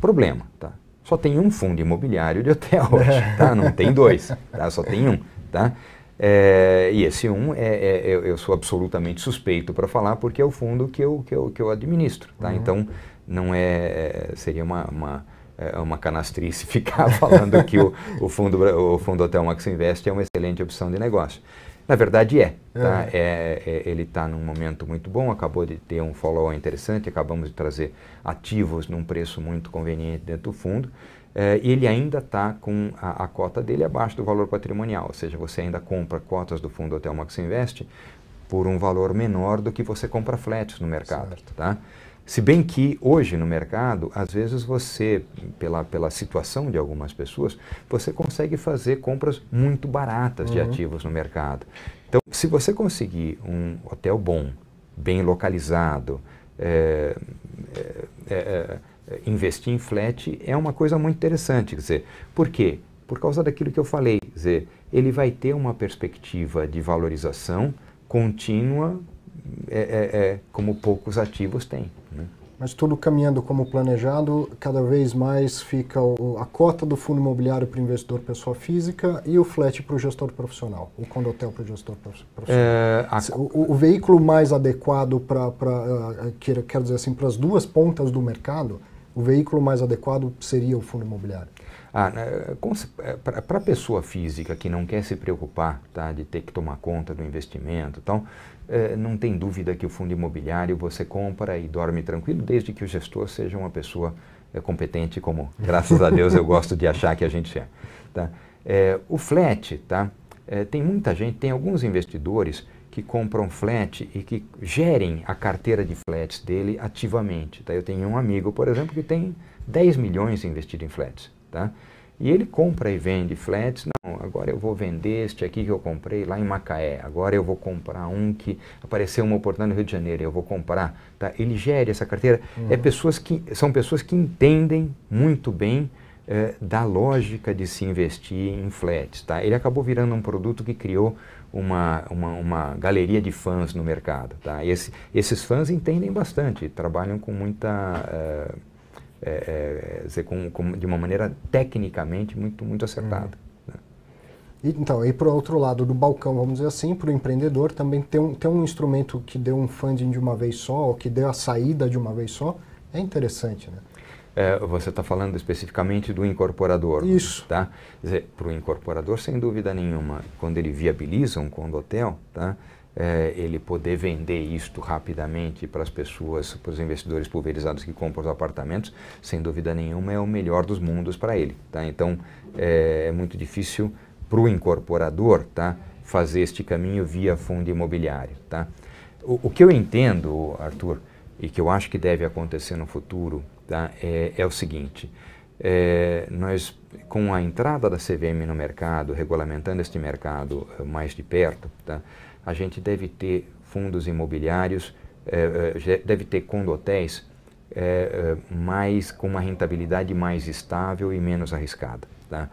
Problema, tá? Só tem um fundo imobiliário de hotel hoje, tá? Não tem dois, tá? Só tem um, tá? É, e esse um, é, é, é eu sou absolutamente suspeito para falar, porque é o fundo que eu, que eu, que eu administro. Tá? Uhum. Então, não é, é seria uma, uma, é, uma canastrice ficar falando que o, o, fundo, o fundo Hotel Max Invest é uma excelente opção de negócio. Na verdade é. Tá? É, é, ele está num momento muito bom, acabou de ter um follow interessante, acabamos de trazer ativos num preço muito conveniente dentro do fundo eh, ele ainda está com a, a, cota dele abaixo do valor patrimonial, ou seja, você ainda compra cotas do fundo Hotel Max Invest por um valor menor do que você compra flats no mercado. Certo. Tá? Se bem que hoje no mercado, às vezes você, pela, pela situação de algumas pessoas, você consegue fazer compras muito baratas uhum. de ativos no mercado. Então, se você conseguir um hotel bom, bem localizado, é, é, é, eh, investir em flat é uma coisa muito interessante. Quer dizer, por quê? Por causa daquilo que eu falei. Quer dizer, ele vai ter uma perspectiva de valorização contínua, é, é, é, como poucos ativos têm. Né? Mas tudo caminhando como planejado, cada vez mais fica o, a cota do fundo imobiliário para o investidor pessoa física e o flat para o gestor profissional, o condotel para o gestor profissional. É, a... o, o, veículo mais adequado para, para eh, dizer assim, para as duas pontas do mercado o veículo mais adequado seria o fundo imobiliário? Ah, né, é, para a pessoa física que não quer se preocupar tá, de ter que tomar conta do investimento, então, não tem dúvida que o fundo imobiliário você compra e dorme tranquilo, desde que o gestor seja uma pessoa é, competente, como graças a Deus eu gosto de achar que a gente é. Tá? o flat, tá? tem muita gente, tem alguns investidores que compram flat e que gerem a carteira de flats dele ativamente. Tá? Eu tenho um amigo, por exemplo, que tem 10 milhões investido em flats. Tá? E ele compra e vende flats. Não, agora eu vou vender este aqui que eu comprei lá em Macaé. Agora eu vou comprar um que apareceu uma oportunidade no Rio de Janeiro. Eu vou comprar. Tá? Ele gere essa carteira. É uhum. É pessoas que são pessoas que entendem muito bem eh, da lógica de se investir em flats. Tá? Ele acabou virando um produto que criou uma, uma, uma, galeria de fãs no mercado. Tá? Esse, esses fãs entendem bastante, trabalham com muita. Uh, é, é, com, com, de uma maneira tecnicamente muito, muito acertada. Hum. Né? Então, e para o outro lado do balcão, vamos dizer assim, para o empreendedor também ter um, ter um instrumento que dê um funding de uma vez só, ou que dê a saída de uma vez só, é interessante, né? é, você está falando especificamente do incorporador. Né? Isso. Tá? Para o incorporador, sem dúvida nenhuma, quando ele viabiliza um condotel, tá? É, ele poder vender isto rapidamente para as pessoas, para os investidores pulverizados que compram os apartamentos, sem dúvida nenhuma é o melhor dos mundos para ele. Tá? Então é, é muito difícil para o incorporador tá? fazer este caminho via fundo imobiliário. Tá? O, o que eu entendo, Arthur, e que eu acho que deve acontecer no futuro tá? é, é o seguinte: é, nós, com a entrada da CVM no mercado, regulamentando este mercado eh, mais de perto, tá? a gente deve ter fundos imobiliários, é, deve ter condotéis é, mais, com uma rentabilidade mais estável e menos arriscada. Tá?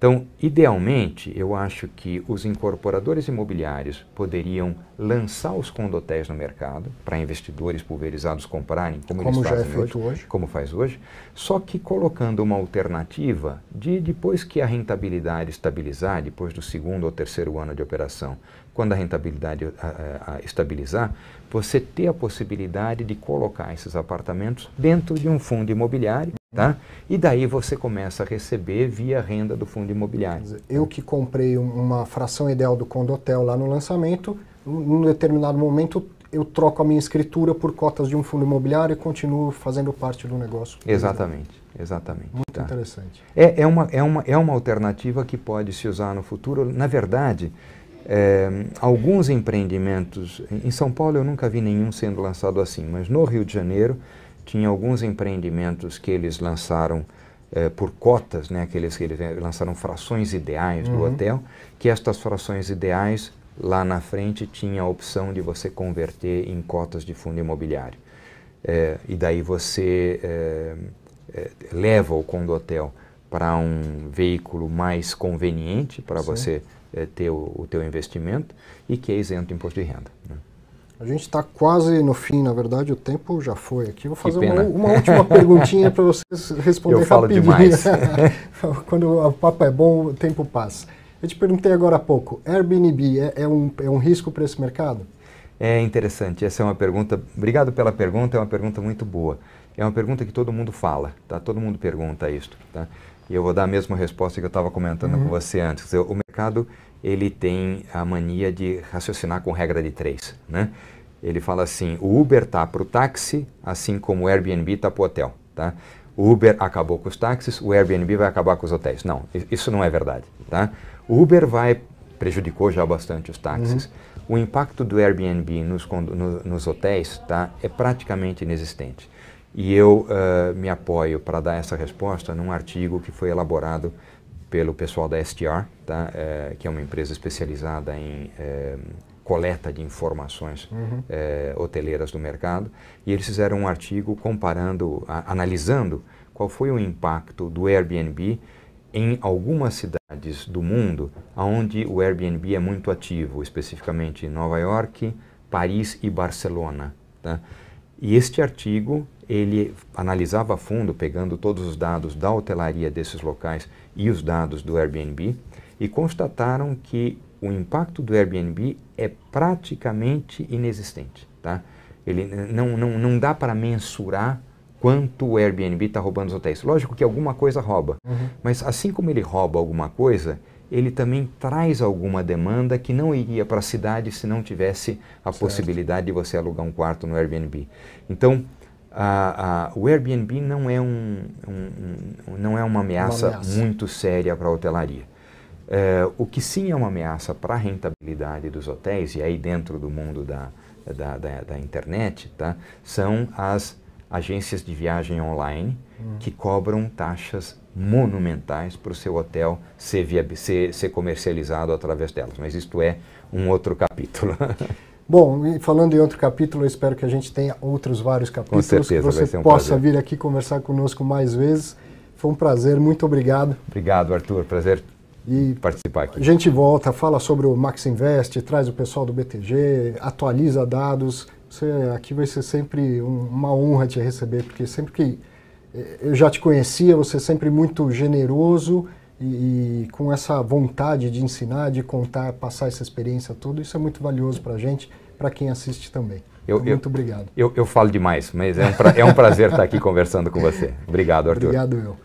Então, idealmente, eu acho que os incorporadores imobiliários poderiam lançar os condotéis no mercado para investidores pulverizados comprarem, como, como eles é fazem é hoje, hoje, como faz hoje, só que colocando uma alternativa de depois que a rentabilidade estabilizar, depois do segundo ou terceiro ano de operação, quando a rentabilidade a, eh, eh, a estabilizar, você ter a possibilidade de colocar esses apartamentos dentro de um fundo imobiliário, tá? E daí você começa a receber via renda do fundo imobiliário. Eu que comprei uma fração ideal do Condotel lá no lançamento, num determinado momento eu troco a minha escritura por cotas de um fundo imobiliário e continuo fazendo parte do negócio. Exatamente, exatamente. Muito tá. interessante. É, é, uma, é, uma, é uma alternativa que pode se usar no futuro. Na verdade, é, alguns empreendimentos. Em São Paulo eu nunca vi nenhum sendo lançado assim, mas no Rio de Janeiro tinha alguns empreendimentos que eles lançaram é, por cotas, né, aqueles que eles lançaram frações ideais uhum. do hotel, que estas frações ideais lá na frente tinha a opção de você converter em cotas de fundo imobiliário. É, e daí você é, é, leva o condotel para um veículo mais conveniente para você é, eh, ter o, o teu investimento e que é isento de imposto de renda. Né? A gente está quase no fim, na verdade, o tempo já foi aqui. Vou fazer uma, uma, última perguntinha para vocês responderem Eu falo demais. Quando o papo é bom, o tempo passa. Eu te perguntei agora há pouco, Airbnb é, é um, é um risco para esse mercado? É interessante, essa é uma pergunta, obrigado pela pergunta, é uma pergunta muito boa. É uma pergunta que todo mundo fala, tá? todo mundo pergunta isso. Tá? E eu vou dar a mesma resposta que eu estava comentando uhum. com você antes. o mercado ele tem a mania de raciocinar com regra de três, né? Ele fala assim: o Uber tá para o táxi, assim como o Airbnb tá para o hotel, tá? O Uber acabou com os táxis, o Airbnb vai acabar com os hotéis. Não, isso não é verdade, tá? O Uber vai prejudicou já bastante os táxis. Uhum. O impacto do Airbnb nos, no, nos hotéis tá, é praticamente inexistente. E eu uh, me apoio para dar essa resposta num artigo que foi elaborado pelo pessoal da STR, tá? Eh, que é uma empresa especializada em eh, coleta de informações uhum. hoteleiras do mercado. E eles fizeram um artigo comparando, analisando qual foi o impacto do Airbnb em algumas cidades do mundo onde o Airbnb é muito ativo, especificamente Nova York, Paris e Barcelona. Tá? E este artigo ele analisava a fundo, pegando todos os dados da hotelaria desses locais e os dados do Airbnb, e constataram que o impacto do Airbnb é praticamente inexistente. Tá? Ele não, não, não dá para mensurar quanto o Airbnb está roubando os hotéis. Lógico que alguma coisa rouba, uhum. mas assim como ele rouba alguma coisa, ele também traz alguma demanda que não iria para a cidade se não tivesse a certo. possibilidade de você alugar um quarto no Airbnb. Então, a, a, o Airbnb não é, um, um, um não é uma, ameaça uma ameaça. muito séria para a hotelaria. É, o que sim é uma ameaça para a rentabilidade dos hotéis, e aí dentro do mundo da, da, da, da internet, tá? são as agências de viagem online hum. que cobram taxas monumentais para o seu hotel ser, ser, ser comercializado através delas. Mas isto é um outro capítulo. Bom, e falando em outro capítulo, eu espero que a gente tenha outros vários capítulos, Com certeza, que você um possa prazer. vir aqui conversar conosco mais vezes. Foi um prazer, muito obrigado. Obrigado, Arthur, prazer e participar aqui. A gente volta, fala sobre o Max Invest, traz o pessoal do BTG, atualiza dados. Você, aqui vai ser sempre um, uma honra te receber, porque sempre que eh, eu já te conhecia, você é sempre muito generoso e, e, com essa vontade de ensinar, de contar, passar essa experiência, tudo isso é muito valioso para a gente, para quem assiste também. Eu, então, muito obrigado. Eu, eu, falo demais, mas é um, pra, é um prazer estar aqui conversando com você. Obrigado, Arthur. Obrigado, eu.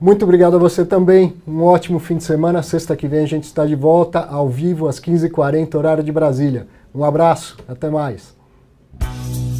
Muito obrigado a você também. Um ótimo fim de semana. Sexta que vem a gente está de volta ao vivo às 15h40, horário de Brasília. Um abraço, até mais.